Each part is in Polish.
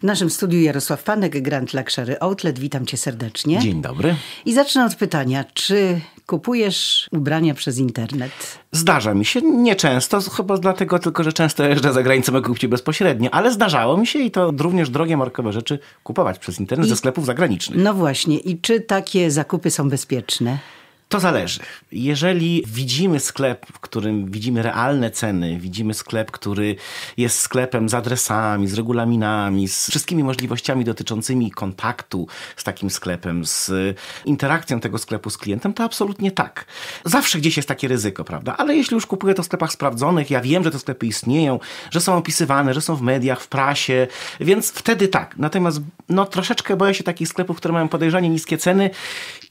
W naszym studiu Jarosław Panek, Grand Luxury Outlet. Witam cię serdecznie. Dzień dobry. I zacznę od pytania, czy kupujesz ubrania przez internet? Zdarza mi się, nieczęsto, chyba dlatego tylko, że często jeżdżę za granicę mogę kupić bezpośrednio, ale zdarzało mi się i to również drogie markowe rzeczy kupować przez internet I... ze sklepów zagranicznych. No właśnie, i czy takie zakupy są bezpieczne? To zależy. Jeżeli widzimy sklep, w którym widzimy realne ceny, widzimy sklep, który jest sklepem z adresami, z regulaminami, z wszystkimi możliwościami dotyczącymi kontaktu z takim sklepem, z interakcją tego sklepu z klientem, to absolutnie tak. Zawsze gdzieś jest takie ryzyko, prawda? Ale jeśli już kupuję to w sklepach sprawdzonych, ja wiem, że te sklepy istnieją, że są opisywane, że są w mediach, w prasie, więc wtedy tak. Natomiast no troszeczkę boję się takich sklepów, które mają podejrzanie niskie ceny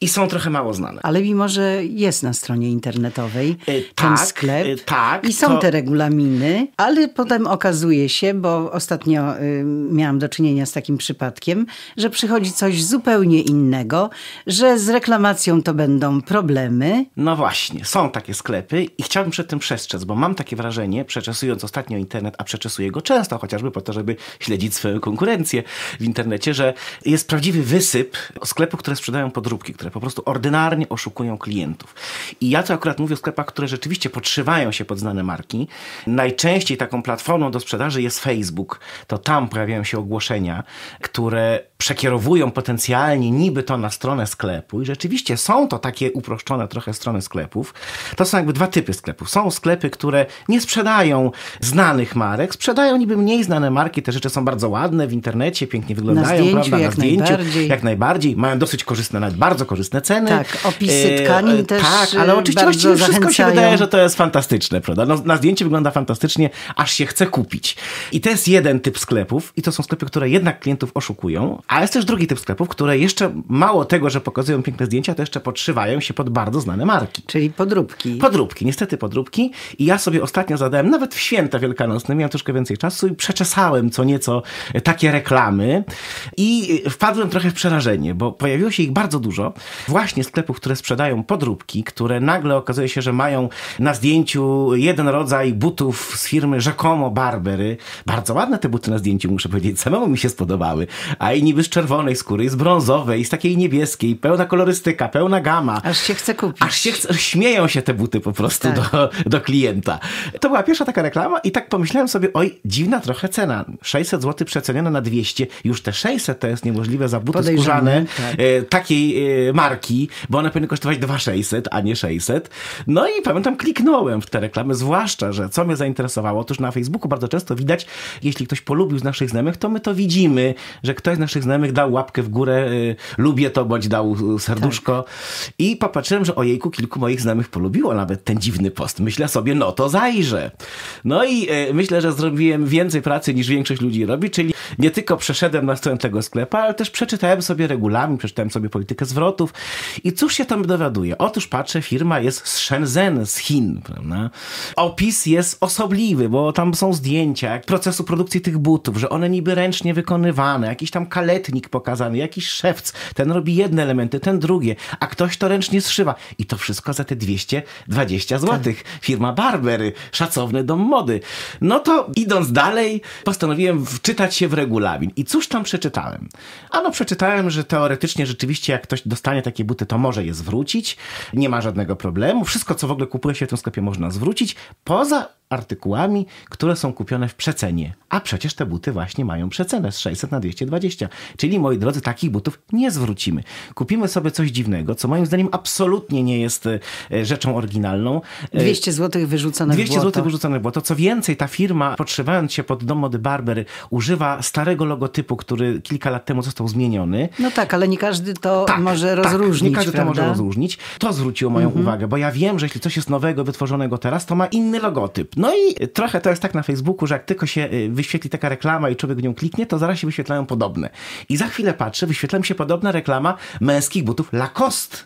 i są trochę mało znane. Ale mimo że jest na stronie internetowej e, ten tak, e, sklep tak, i są to... te regulaminy, ale potem okazuje się, bo ostatnio y, miałam do czynienia z takim przypadkiem, że przychodzi coś zupełnie innego, że z reklamacją to będą problemy. No właśnie, są takie sklepy i chciałbym przed tym przestrzec, bo mam takie wrażenie, przeczesując ostatnio internet, a przeczesuję go często, chociażby po to, żeby śledzić swoją konkurencję w internecie, że jest prawdziwy wysyp sklepów, które sprzedają podróbki, które po prostu ordynarnie oszukują klientów. I ja tu akurat mówię o sklepach, które rzeczywiście podszywają się pod znane marki. Najczęściej taką platformą do sprzedaży jest Facebook. To tam pojawiają się ogłoszenia, które przekierowują potencjalnie niby to na stronę sklepu i rzeczywiście są to takie uproszczone trochę strony sklepów. To są jakby dwa typy sklepów. Są sklepy, które nie sprzedają znanych marek, sprzedają niby mniej znane marki, te rzeczy są bardzo ładne w internecie, pięknie wyglądają, na zdjęciu, prawda? Jak zdjęciu, najbardziej. jak najbardziej. Mają dosyć korzystne, nawet bardzo korzystne ceny. Tak, opisy y, E, też Tak, e, ale oczywiście właściwie wszystko zachęcają. się wydaje, że to jest fantastyczne, prawda? No, na zdjęcie wygląda fantastycznie, aż się chce kupić. I to jest jeden typ sklepów i to są sklepy, które jednak klientów oszukują, ale jest też drugi typ sklepów, które jeszcze mało tego, że pokazują piękne zdjęcia, to jeszcze podszywają się pod bardzo znane marki. Czyli podróbki. Podróbki, niestety podróbki. I ja sobie ostatnio zadałem, nawet w święta wielkanocne, miałem troszkę więcej czasu i przeczesałem co nieco e, takie reklamy i wpadłem trochę w przerażenie, bo pojawiło się ich bardzo dużo. Właśnie sklepów, które sprzedają podróbki, które nagle okazuje się, że mają na zdjęciu jeden rodzaj butów z firmy rzekomo Barbery. Bardzo ładne te buty na zdjęciu, muszę powiedzieć. Samemu mi się spodobały. A i niby z czerwonej skóry, z brązowej, z takiej niebieskiej. Pełna kolorystyka, pełna gama. Aż się chce kupić. Aż się chce, śmieją się te buty po prostu tak. do, do klienta. To była pierwsza taka reklama i tak pomyślałem sobie, oj, dziwna trochę cena. 600 zł przeceniona na 200. Już te 600 to jest niemożliwe za buty Podejrzane, skórzane tak. E, takiej e, marki, bo one powinny kosztować dwa 2600, a nie 600. No i pamiętam, kliknąłem w te reklamy, zwłaszcza, że co mnie zainteresowało, otóż na Facebooku bardzo często widać, jeśli ktoś polubił z naszych znajomych, to my to widzimy, że ktoś z naszych znajomych dał łapkę w górę, y, lubię to, bądź dał y, serduszko. Tak. I popatrzyłem, że ojejku, kilku moich znajomych polubiło nawet ten dziwny post. Myślę sobie, no to zajrzę. No i y, myślę, że zrobiłem więcej pracy niż większość ludzi robi, czyli nie tylko przeszedłem na stronę tego sklepa, ale też przeczytałem sobie regulamin, przeczytałem sobie politykę zwrotów i cóż się tam dowiaduję? Otóż patrzę, firma jest z Shenzhen, z Chin, prawda? Opis jest osobliwy, bo tam są zdjęcia procesu produkcji tych butów, że one niby ręcznie wykonywane, jakiś tam kaletnik pokazany, jakiś szewc, ten robi jedne elementy, ten drugie, a ktoś to ręcznie zszywa. I to wszystko za te 220 tak. zł. Firma Barbery, szacowny dom mody. No to idąc dalej, postanowiłem wczytać się w regulamin. I cóż tam przeczytałem? Ano przeczytałem, że teoretycznie rzeczywiście jak ktoś dostanie takie buty, to może je zwróci, zwrócić, nie ma żadnego problemu. Wszystko, co w ogóle kupuje się w tym sklepie, można zwrócić, poza artykułami, które są kupione w przecenie. A przecież te buty właśnie mają przecenę z 600 na 220. Czyli moi drodzy, takich butów nie zwrócimy. Kupimy sobie coś dziwnego, co moim zdaniem absolutnie nie jest e, rzeczą oryginalną. 200 zł wyrzucone 200 w błoto. zł wyrzucone w błoto. Co więcej, ta firma, podszywając się pod dom mody używa starego logotypu, który kilka lat temu został zmieniony. No tak, ale nie każdy to tak, może tak, rozróżnić. Nie każdy prawda? to może rozróżnić. To zwróciło moją mhm. uwagę, bo ja wiem, że jeśli coś jest nowego, wytworzonego teraz, to ma inny logotyp no i trochę to jest tak na Facebooku, że jak tylko się y, wyświetli taka reklama i człowiek w nią kliknie, to zaraz się wyświetlają podobne. I za chwilę patrzę, wyświetla mi się podobna reklama męskich butów Lacoste.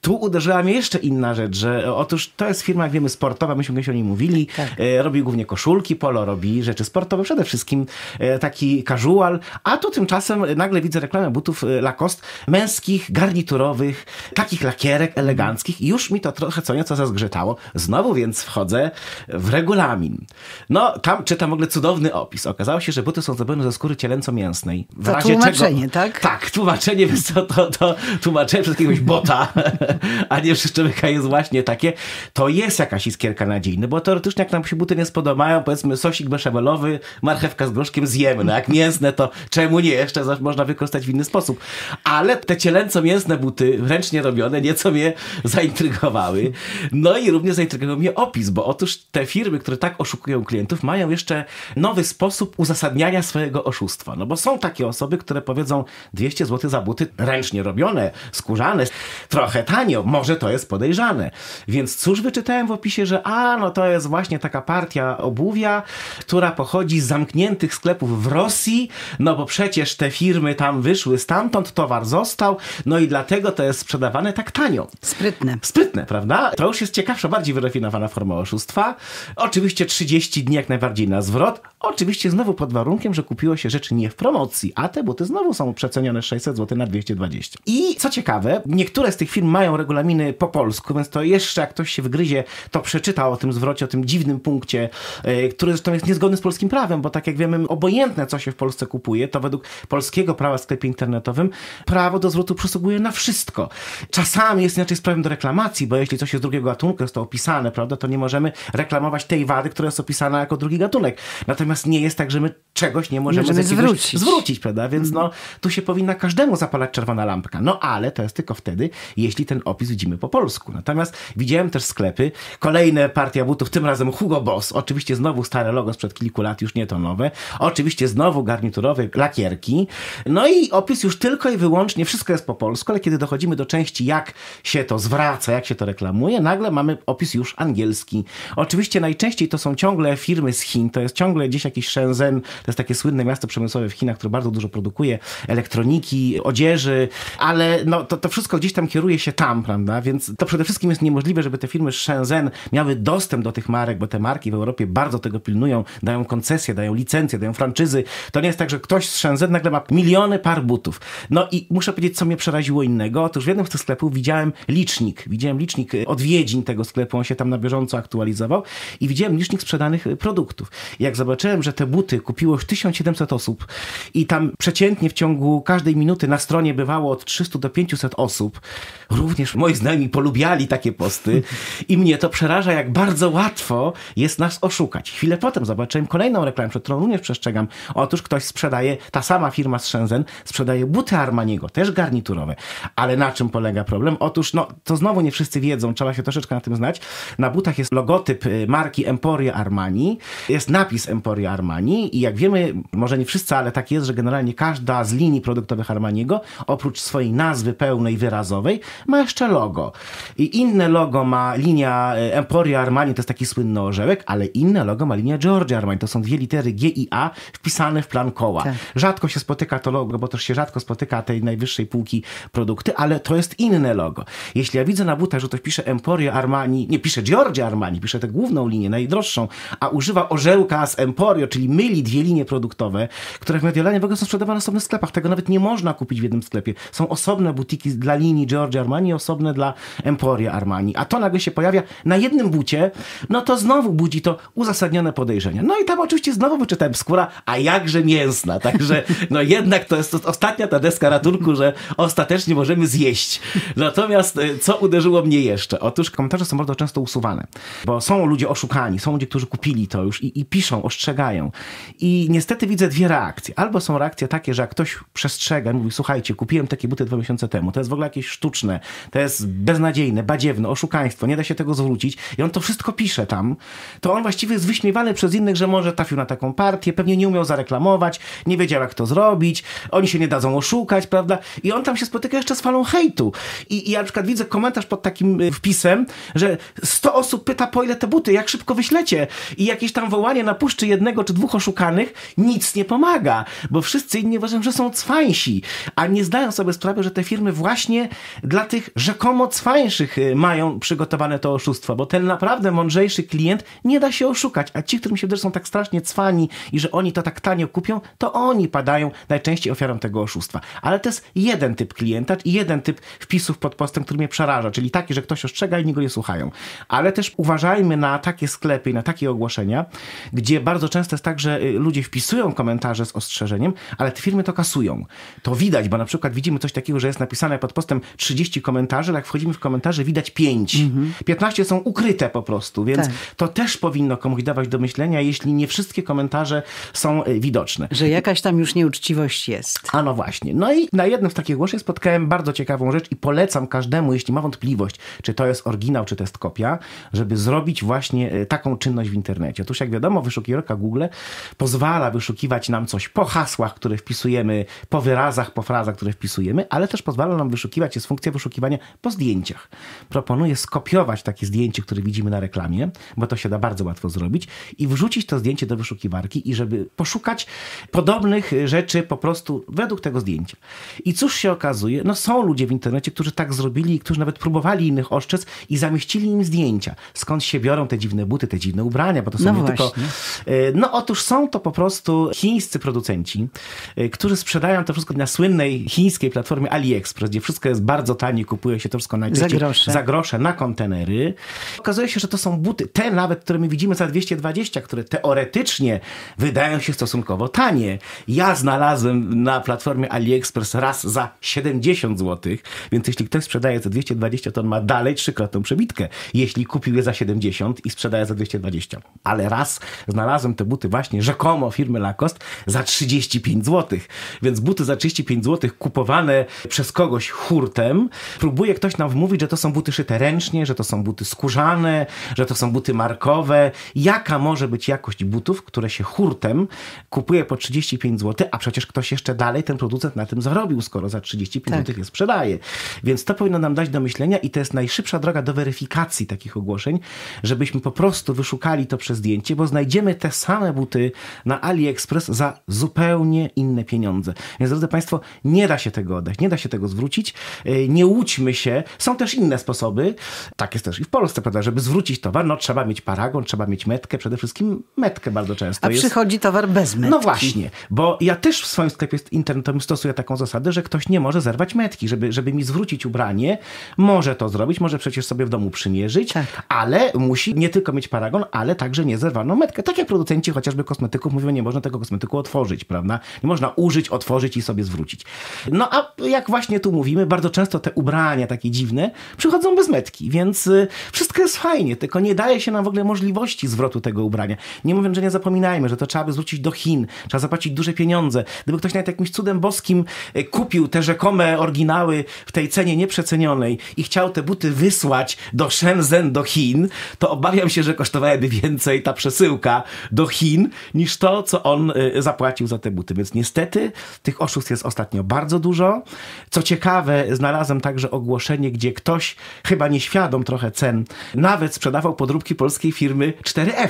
Tu uderzyła mnie jeszcze inna rzecz, że otóż to jest firma, jak wiemy, sportowa, myśmy kiedyś o niej mówili, tak. tak. Y, robi głównie koszulki, polo, robi rzeczy sportowe, przede wszystkim y, taki casual, a tu tymczasem nagle widzę reklamę butów Lacoste męskich, garniturowych, takich lakierek eleganckich i już mi to trochę co nieco zazgrzytało. Znowu więc wchodzę w regulację regulamin. No, tam czytam w ogóle cudowny opis. Okazało się, że buty są zrobione ze skóry cielęco-mięsnej. W to razie tłumaczenie, czego... tak? Tak, tłumaczenie, więc to, to, to tłumaczenie przez jakiegoś bota, a nie przez człowieka jest właśnie takie. To jest jakaś iskierka nadziei, no bo teoretycznie jak nam się buty nie spodobają, powiedzmy sosik beszamelowy, marchewka z groszkiem zjemy, no jak mięsne, to czemu nie? Jeszcze można wykorzystać w inny sposób. Ale te cielęco-mięsne buty, ręcznie robione, nieco mnie zaintrygowały. No i również zaintrygował mnie opis, bo otóż te firmy, które tak oszukują klientów, mają jeszcze nowy sposób uzasadniania swojego oszustwa. No bo są takie osoby, które powiedzą 200 zł za buty ręcznie robione, skórzane, trochę tanio, może to jest podejrzane. Więc cóż wyczytałem w opisie, że a, no to jest właśnie taka partia obuwia, która pochodzi z zamkniętych sklepów w Rosji, no bo przecież te firmy tam wyszły stamtąd, towar został, no i dlatego to jest sprzedawane tak tanio. Sprytne. Sprytne, prawda? To już jest ciekawsza, bardziej wyrafinowana forma oszustwa. Oczywiście Oczywiście 30 dni jak najbardziej na zwrot. Oczywiście znowu pod warunkiem, że kupiło się rzeczy nie w promocji, a te buty znowu są przecenione 600 zł na 220. I co ciekawe, niektóre z tych firm mają regulaminy po polsku, więc to jeszcze jak ktoś się wgryzie, to przeczyta o tym zwrocie, o tym dziwnym punkcie, yy, który zresztą jest niezgodny z polskim prawem, bo tak jak wiemy, obojętne co się w Polsce kupuje, to według polskiego prawa w sklepie internetowym prawo do zwrotu przysługuje na wszystko. Czasami jest inaczej z prawem do reklamacji, bo jeśli coś jest drugiego gatunku, jest to opisane, prawda, to nie możemy reklamować tej wady, która jest opisana jako drugi gatunek. Natomiast nie jest tak, że my czegoś nie możemy, możemy zwrócić. zwrócić, prawda? Więc mm -hmm. no, tu się powinna każdemu zapalać czerwona lampka. No ale to jest tylko wtedy, jeśli ten opis widzimy po polsku. Natomiast widziałem też sklepy, kolejne partia butów, tym razem Hugo Boss, oczywiście znowu stare logo sprzed kilku lat, już nie to nowe, oczywiście znowu garniturowe lakierki, no i opis już tylko i wyłącznie, wszystko jest po polsku, ale kiedy dochodzimy do części, jak się to zwraca, jak się to reklamuje, nagle mamy opis już angielski. Oczywiście najczęściej najczęściej to są ciągle firmy z Chin, to jest ciągle gdzieś jakiś Shenzhen, to jest takie słynne miasto przemysłowe w Chinach, które bardzo dużo produkuje elektroniki, odzieży, ale no, to, to wszystko gdzieś tam kieruje się tam, prawda? Więc to przede wszystkim jest niemożliwe, żeby te firmy z Shenzhen miały dostęp do tych marek, bo te marki w Europie bardzo tego pilnują, dają koncesje, dają licencje, dają franczyzy. To nie jest tak, że ktoś z Shenzhen nagle ma miliony par butów. No i muszę powiedzieć, co mnie przeraziło innego. Otóż w jednym z tych sklepów widziałem licznik, widziałem licznik odwiedzin tego sklepu, on się tam na bieżąco aktualizował i widziałem licznik sprzedanych y, produktów. Jak zobaczyłem, że te buty kupiło już 1700 osób i tam przeciętnie w ciągu każdej minuty na stronie bywało od 300 do 500 osób, również moi znajomi polubiali takie posty i mnie to przeraża, jak bardzo łatwo jest nas oszukać. Chwilę potem zobaczyłem kolejną reklamę, przed którą również przestrzegam. Otóż ktoś sprzedaje, ta sama firma z Shenzhen sprzedaje buty Armaniego, też garniturowe. Ale na czym polega problem? Otóż, no, to znowu nie wszyscy wiedzą, trzeba się troszeczkę na tym znać. Na butach jest logotyp y, marki czyli Emporia Armani. Jest napis Emporia Armani i jak wiemy, może nie wszyscy, ale tak jest, że generalnie każda z linii produktowych Armaniego, oprócz swojej nazwy pełnej, wyrazowej, ma jeszcze logo. I inne logo ma linia e, Emporia Armani, to jest taki słynny orzełek, ale inne logo ma linia Giorgio Armani. To są dwie litery G i A wpisane w plan koła. Tak. Rzadko się spotyka to logo, bo też się rzadko spotyka tej najwyższej półki produkty, ale to jest inne logo. Jeśli ja widzę na butach, że ktoś pisze Emporia Armani, nie pisze Giorgio Armani, pisze tę główną linię, najdroższą, a używa orzełka z Emporio, czyli myli dwie linie produktowe, które w Mediolanie w ogóle są sprzedawane w osobnych sklepach. Tego nawet nie można kupić w jednym sklepie. Są osobne butiki dla linii Giorgio Armani, osobne dla Emporia Armani. A to nagle się pojawia na jednym bucie, no to znowu budzi to uzasadnione podejrzenia. No i tam oczywiście znowu wyczytałem skóra, a jakże mięsna. Także no jednak to jest ostatnia ta deska ratunku, że ostatecznie możemy zjeść. Natomiast e, co uderzyło mnie jeszcze? Otóż komentarze są bardzo często usuwane, bo są ludzie oszukani, ostrzegali. Są ludzie, którzy kupili to już i, i piszą, ostrzegają. I niestety widzę dwie reakcje. Albo są reakcje takie, że jak ktoś przestrzega, mówi, słuchajcie, kupiłem takie buty dwa miesiące temu, to jest w ogóle jakieś sztuczne, to jest beznadziejne, badziewne, oszukaństwo, nie da się tego zwrócić i on to wszystko pisze tam, to on właściwie jest wyśmiewany przez innych, że może trafił na taką partię, pewnie nie umiał zareklamować, nie wiedział jak to zrobić, oni się nie dadzą oszukać, prawda? I on tam się spotyka jeszcze z falą hejtu. I, i ja na przykład widzę komentarz pod takim y, wpisem, że 100 osób pyta po ile te buty, jak szybko wyślecie. I jakieś tam wołanie na puszczy jednego czy dwóch oszukanych nic nie pomaga, bo wszyscy inni uważają, że są cwańsi, a nie zdają sobie sprawy, że te firmy właśnie dla tych rzekomo cwańszych y, mają przygotowane to oszustwo, bo ten naprawdę mądrzejszy klient nie da się oszukać, a ci, którym się też są tak strasznie cwani i że oni to tak tanio kupią, to oni padają najczęściej ofiarą tego oszustwa. Ale to jest jeden typ klienta i jeden typ wpisów pod postem, który mnie przeraża, czyli taki, że ktoś ostrzega i go nie słuchają. Ale też uważajmy na takie sklepy, sklepy i na takie ogłoszenia, gdzie bardzo często jest tak, że y, ludzie wpisują komentarze z ostrzeżeniem, ale te firmy to kasują. To widać, bo na przykład widzimy coś takiego, że jest napisane pod postem 30 komentarzy, ale jak wchodzimy w komentarze, widać 5. Mhm. 15 są ukryte po prostu, więc tak. to też powinno komuś dawać do myślenia, jeśli nie wszystkie komentarze są y, widoczne. Że jakaś tam już nieuczciwość jest. A no właśnie. No i na jednym z takich ogłoszeń spotkałem bardzo ciekawą rzecz i polecam każdemu, jeśli ma wątpliwość, czy to jest oryginał, czy to jest kopia, żeby zrobić właśnie tak taką czynność w internecie. Otóż jak wiadomo, wyszukiwarka Google pozwala wyszukiwać nam coś po hasłach, które wpisujemy, po wyrazach, po frazach, które wpisujemy, ale też pozwala nam wyszukiwać, jest funkcja wyszukiwania po zdjęciach. Proponuję skopiować takie zdjęcie, które widzimy na reklamie, bo to się da bardzo łatwo zrobić i wrzucić to zdjęcie do wyszukiwarki i żeby poszukać podobnych rzeczy po prostu według tego zdjęcia. I cóż się okazuje? No są ludzie w internecie, którzy tak zrobili, którzy nawet próbowali innych oszczędz i zamieścili im zdjęcia. Skąd się biorą te dziwne buty, te dziwne ubrania, bo to są no nie właśnie. tylko... E, no otóż są to po prostu chińscy producenci, e, którzy sprzedają to wszystko na słynnej chińskiej platformie AliExpress, gdzie wszystko jest bardzo tanie, kupuje się to wszystko na za grosze. za grosze na kontenery. Okazuje się, że to są buty, te nawet, które my widzimy za 220, które teoretycznie wydają się stosunkowo tanie. Ja znalazłem na platformie AliExpress raz za 70 zł, więc jeśli ktoś sprzedaje za 220, to on ma dalej trzykrotną przebitkę. Jeśli kupił je za 70 i sprzedaje za 220. Ale raz znalazłem te buty właśnie rzekomo firmy Lacoste za 35 zł. Więc buty za 35 zł kupowane przez kogoś hurtem. Próbuje ktoś nam wmówić, że to są buty szyte ręcznie, że to są buty skórzane, że to są buty markowe. Jaka może być jakość butów, które się hurtem kupuje po 35 zł, a przecież ktoś jeszcze dalej, ten producent na tym zarobił, skoro za 35 tak. zł je sprzedaje. Więc to powinno nam dać do myślenia i to jest najszybsza droga do weryfikacji takich ogłoszeń, żebyśmy po prostu prostu wyszukali to przez zdjęcie, bo znajdziemy te same buty na AliExpress za zupełnie inne pieniądze. Więc drodzy Państwo, nie da się tego oddać, nie da się tego zwrócić. E, nie łudźmy się. Są też inne sposoby. Tak jest też i w Polsce, prawda? Żeby zwrócić towar, no trzeba mieć paragon, trzeba mieć metkę, przede wszystkim metkę bardzo często. A jest... przychodzi towar bez metki. No właśnie, bo ja też w swoim sklepie internetowym stosuję taką zasadę, że ktoś nie może zerwać metki, żeby, żeby mi zwrócić ubranie. Może to zrobić, może przecież sobie w domu przymierzyć, tak. ale musi nie tylko mieć paragon, ale także niezerwaną metkę. Tak jak producenci chociażby kosmetyków mówią, nie można tego kosmetyku otworzyć, prawda? Nie można użyć, otworzyć i sobie zwrócić. No a jak właśnie tu mówimy, bardzo często te ubrania takie dziwne przychodzą bez metki, więc y, wszystko jest fajnie, tylko nie daje się nam w ogóle możliwości zwrotu tego ubrania. Nie mówię, że nie zapominajmy, że to trzeba by zwrócić do Chin, trzeba zapłacić duże pieniądze. Gdyby ktoś nawet jakimś cudem boskim y, kupił te rzekome oryginały w tej cenie nieprzecenionej i chciał te buty wysłać do Shenzhen, do Chin, to obawiam się, że kosztowałaby więcej ta przesyłka do Chin niż to, co on y, zapłacił za te buty. Więc niestety tych oszustw jest ostatnio bardzo dużo. Co ciekawe, znalazłem także ogłoszenie, gdzie ktoś, chyba nieświadom trochę cen, nawet sprzedawał podróbki polskiej firmy 4F.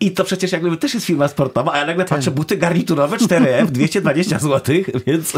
I to przecież jakby też jest firma sportowa, a ja nagle patrzę, tak. buty garniturowe 4F, 220 zł, więc,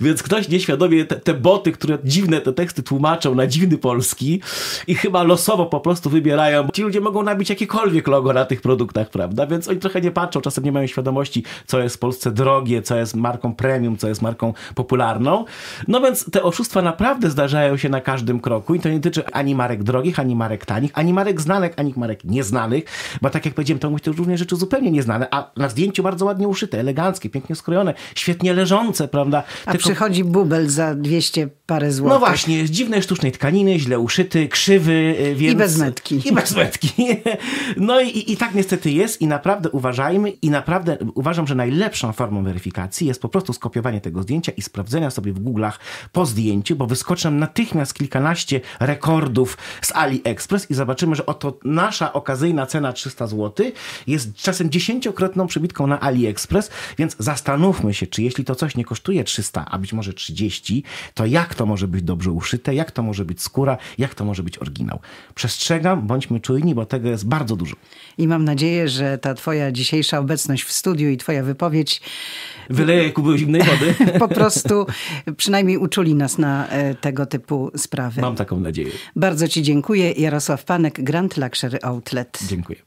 więc ktoś nieświadomie te, te boty, które dziwne te teksty tłumaczą na dziwny polski i chyba losowo po prostu wybierają. Ci ludzie mogą mogą nabić jakiekolwiek logo na tych produktach, prawda? Więc oni trochę nie patrzą, czasem nie mają świadomości, co jest w Polsce drogie, co jest marką premium, co jest marką popularną. No więc te oszustwa naprawdę zdarzają się na każdym kroku i to nie dotyczy ani marek drogich, ani marek tanich, ani marek znanych, ani marek nieznanych, bo tak jak powiedziałem, to mówię też również rzeczy zupełnie nieznane, a na zdjęciu bardzo ładnie uszyte, eleganckie, pięknie skrojone, świetnie leżące, prawda? A przychodzi bubel za 200 parę no złotych. No właśnie, z dziwnej sztucznej tkaniny, źle uszyty, krzywy. E, więc... I bez metki. I bez metki. No i, i tak niestety jest i naprawdę uważajmy i naprawdę uważam, że najlepszą formą weryfikacji jest po prostu skopiowanie tego zdjęcia i sprawdzenia sobie w Google'ach po zdjęciu, bo nam natychmiast kilkanaście rekordów z AliExpress i zobaczymy, że oto nasza okazyjna cena 300 zł jest czasem dziesięciokrotną przebitką na AliExpress, więc zastanówmy się, czy jeśli to coś nie kosztuje 300, a być może 30, to jak to to może być dobrze uszyte, jak to może być skóra, jak to może być oryginał. Przestrzegam, bądźmy czujni, bo tego jest bardzo dużo. I mam nadzieję, że ta twoja dzisiejsza obecność w studiu i twoja wypowiedź y, wyleje kuby zimnej wody. po prostu przynajmniej uczuli nas na y, tego typu sprawy. Mam taką nadzieję. Bardzo ci dziękuję. Jarosław Panek, Grand Luxury Outlet. Dziękuję.